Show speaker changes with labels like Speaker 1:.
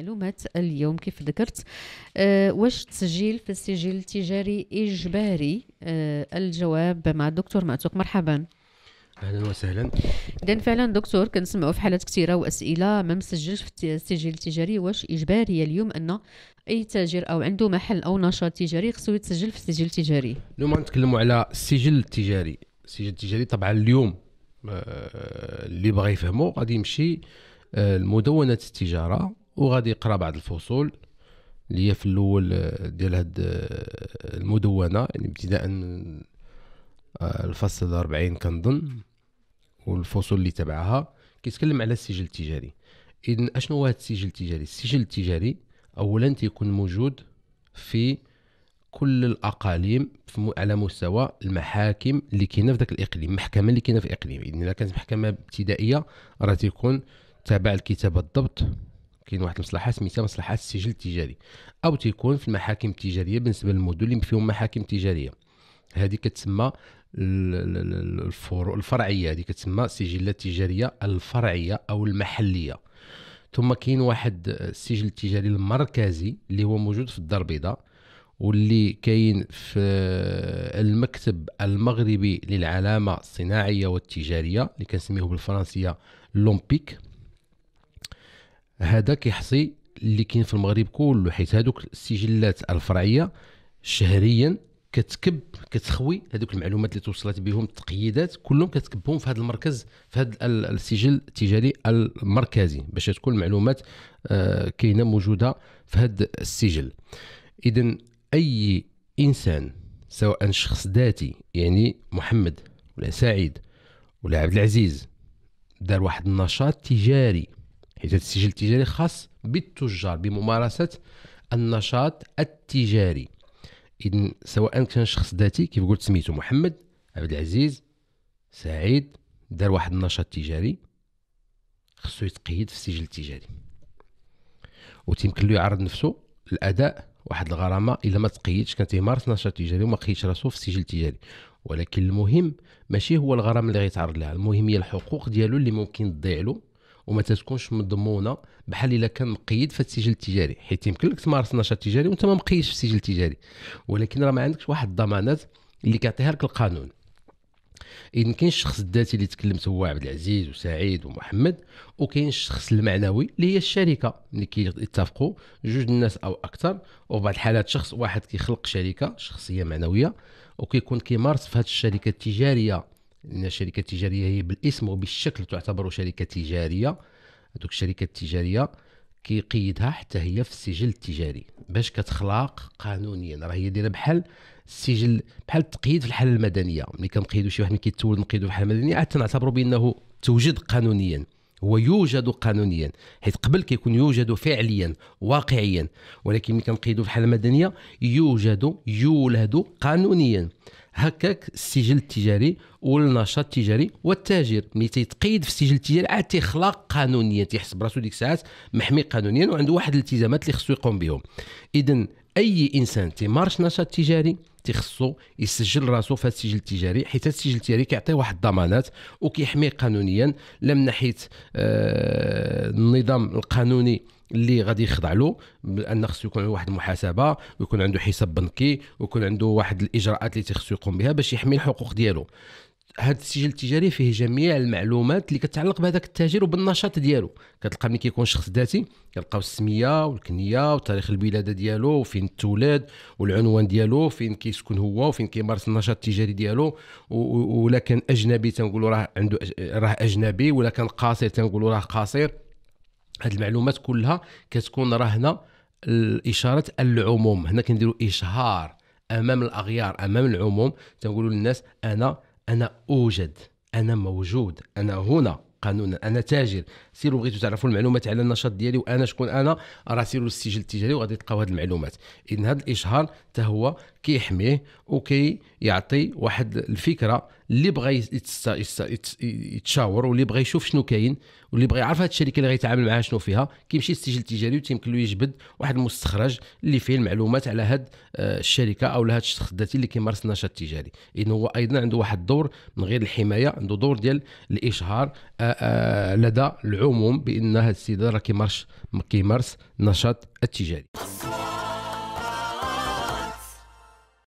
Speaker 1: معلومات اليوم كيف ذكرت أه واش التسجيل في السجل التجاري اجباري أه الجواب مع الدكتور معتوق مرحبا اهلا وسهلا اذا فعلا دكتور كنسمعوا في حالات كثيره واسئله ما مسجلش في السجل التجاري واش اجباري اليوم ان اي تاجر او عنده محل او نشاط تجاري خصو يتسجل في السجل التجاري اليوم غنتكلموا على السجل التجاري السجل التجاري طبعا اليوم آه، اللي بغى يفهمه غادي يمشي المدونه آه، التجاره وغادي يقرا بعض الفصول اللي هي في الاول آه، ديال هاد آه، المدونه يعني ابتداء آه، الفصل 40 كنظن والفصول اللي تبعها كيتكلم على السجل التجاري اذن اشنو هو هذا السجل التجاري السجل التجاري اولا تيكون موجود في كل الاقاليم على مستوى المحاكم اللي كاينه في ذاك الاقليم المحكمه اللي كاينه في الاقليم اذا كانت محكمه ابتدائيه راه تيكون تابع الكتابه الضبط كاين واحد المصلحه سميتها مصلحه السجل التجاري او تيكون في المحاكم التجاريه بالنسبه للمدن اللي فيهم محاكم تجاريه هذه كتسمى الفرعيه هذه كتسمى السجلات التجاريه الفرعيه او المحليه ثم كاين واحد السجل التجاري المركزي اللي هو موجود في الدار البيضاء واللي كاين في المكتب المغربي للعلامه الصناعيه والتجاريه اللي كنسميوه بالفرنسيه لومبيك هذا كيحصي اللي كاين في المغرب كله حيت هذوك السجلات الفرعيه شهريا كتكب كتخوي هذوك المعلومات اللي توصلت بهم التقييدات كلهم كتكبهم في هذا المركز في هذا السجل التجاري المركزي باش تكون المعلومات آه، كاينه موجوده في هذا السجل اذا اي انسان سواء شخص ذاتي يعني محمد ولا سعيد ولا عبد العزيز دار واحد النشاط تجاري حيت هذا السجل التجاري خاص بالتجار بممارسه النشاط التجاري اذا سواء كان شخص ذاتي كيف قلت سميتو محمد عبد العزيز سعيد دار واحد النشاط تجاري خصو يتقيد في السجل التجاري وتيمكن له يعرض نفسه لأداء واحد الغرامه الا ما تقيدش كان تيمارس نشاط تجاري وما قيدش راسو في السجل التجاري ولكن المهم ماشي هو الغرامه اللي غيتعرض لها المهم هي الحقوق ديالو اللي ممكن تضيع له وما تتكونش مضمونه بحال الا كان مقيد في السجل التجاري حيت يمكن لك تمارس نشاط تجاري وانت ما مقيدش في السجل التجاري ولكن راه ما عندكش واحد الضمانات اللي كيعطيها لك القانون اذا كاين الشخص الذاتي اللي تكلمت هو عبد العزيز وسعيد ومحمد وكاين الشخص المعنوي اللي هي الشركه اللي كيتفقوا جوج الناس او اكثر وفي بعض الحالات شخص واحد كيخلق شركه شخصيه معنويه وكيكون كيمارس في هذه الشركه التجاريه لان الشركه التجاريه هي بالاسم وبالشكل تعتبر شركه تجاريه هذوك الشركات التجاريه كيقيدها حتى هي في السجل التجاري باش كتخلق قانونيا راه هي دايره بحال السجل بحال التقييد في الحاله المدنيه ملي كنقيدو شي واحد ملي كيتولد نقيدو في الحاله المدنيه عاد نعتبروا بانه توجد قانونيا هو يوجد قانونيا حيت قبل كيكون يوجد فعليا واقعيا ولكن ملي كنقيدو في الحاله المدنيه يوجد يولد قانونيا هكاك السجل التجاري والنشاط التجاري والتاجر ملي تيتقيد في السجل التجاري عاد تيخلق قانونيا تيحسب راسو ديك الساعات محمي قانونيا وعنده واحد الالتزامات اللي خصو يقوم بهم اذا اي انسان تيمارس نشاط تجاري تيخصو يسجل راسو في السجل التجاري حيت السجل التجاري كيعطيه واحد الضمانات وكيحميه قانونيا لا من ناحيه آه النظام القانوني اللي غادي يخضع له بان خصو يكون عنده واحد المحاسبه ويكون عنده حساب بنكي ويكون عنده واحد الاجراءات اللي تيخصو يقوم بها باش يحمي الحقوق ديالو هذا السجل التجاري فيه جميع المعلومات اللي كتعلق بهذاك التاجر وبالنشاط ديالو كتلقى ملي كيكون شخص ذاتي كنلقاو السميه والكنيه وتاريخ الولاده ديالو وفين تولد والعنوان ديالو فين كيسكن هو وفين كيمارس النشاط التجاري ديالو ولا كان اجنبي تنقولوا راه عنده راه اجنبي ولا كان قاصر تنقولوا راه قاصر هاد المعلومات كلها كتكون راهنه الاشاره العموم هنا كنديروا اشهار امام الاغيار امام العموم تنقولوا للناس انا انا اوجد انا موجود انا هنا قانونا انا تاجر سيروا بغيتوا تعرفوا المعلومات على النشاط ديالي وانا شكون انا راه سيروا للسجل التجاري وغادي تلقاو هذه المعلومات اذا هذا الاشهار حتى هو كيحميه وكي يعطي واحد الفكره اللي بغى يتشاور واللي بغى يشوف شنو كاين واللي بغى يعرف هذه الشركه اللي غيتعامل معها شنو فيها كيمشي للسجل التجاري وتيمكن له يجبد واحد المستخرج اللي فيه المعلومات على هاد آه، الشركه او هاد الشخص الذاتي اللي كيمارس النشاط التجاري اذا هو ايضا عنده واحد الدور من غير الحمايه عنده دور ديال الاشهار آه، آه، لدى العموم بان هذا السيد راه كيمارس كيمارس النشاط التجاري